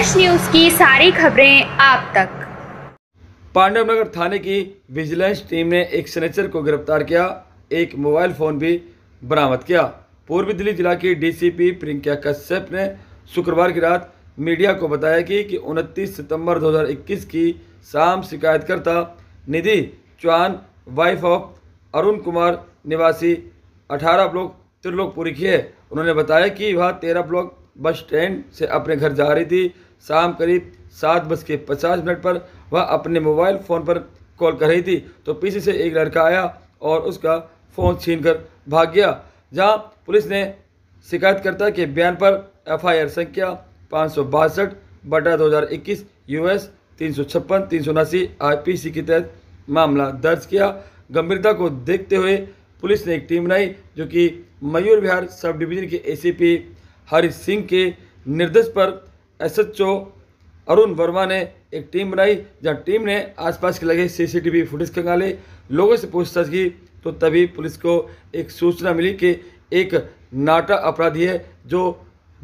fresh news की सारी खबरें आप तक पांडव नगर थाने की विजिलेंस टीम ने एक सनेचर को गिरफ्तार किया एक मोबाइल फोन भी बरामद किया पूर्वी दिल्ली जिला की डीसीपी प्रियंका कश्यप ने शुक्रवार की रात मीडिया को बताया कि, कि 29 सितंबर 2021 की शाम शिकायतकर्ता निधि चौहान वाइफ ऑफ अरुण कुमार निवासी 18 ब्लॉक त्रिलोकपुरी की है उन्होंने बताया कि वह 13 ब्लॉक बस स्टैंड से अपने घर जा रही थी शाम करीब सात बज के पचास मिनट पर वह अपने मोबाइल फ़ोन पर कॉल कर रही थी तो पीछे से एक लड़का आया और उसका फ़ोन छीन कर भाग गया जहाँ पुलिस ने शिकायतकर्ता के बयान पर एफआईआर संख्या पाँच सौ बासठ बटा दो हज़ार इक्कीस यू एस तीन सौ छप्पन तीन सौ उनासी आई पी सी के तहत मामला दर्ज किया गंभीरता को देखते हुए पुलिस ने एक टीम बनाई जो कि मयूर विहार सब डिवीज़न के एसीपी हरि सिंह के निर्देश पर एसएचओ अरुण वर्मा ने एक टीम बनाई जहां टीम ने आसपास के लगे सीसीटीवी फुटेज खंगाले लोगों से पूछताछ की तो तभी पुलिस को एक सूचना मिली कि एक नाटा अपराधी है जो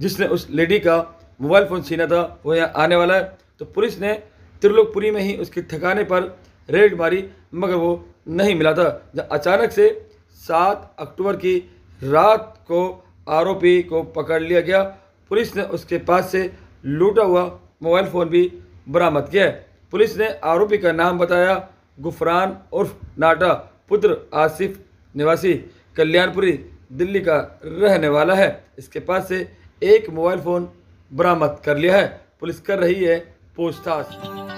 जिसने उस लेडी का मोबाइल फ़ोन छीना था वो यहाँ आने वाला है तो पुलिस ने त्रिलोकपुरी में ही उसके ठिकाने पर रेड मारी मगर वो नहीं मिला था जब अचानक से सात अक्टूबर की रात को आरोपी को पकड़ लिया गया पुलिस ने उसके पास से लूटा हुआ मोबाइल फ़ोन भी बरामद किया है पुलिस ने आरोपी का नाम बताया गुफरान उर्फ नाटा पुत्र आसिफ निवासी कल्याणपुरी दिल्ली का रहने वाला है इसके पास से एक मोबाइल फ़ोन बरामद कर लिया है पुलिस कर रही है पूछताछ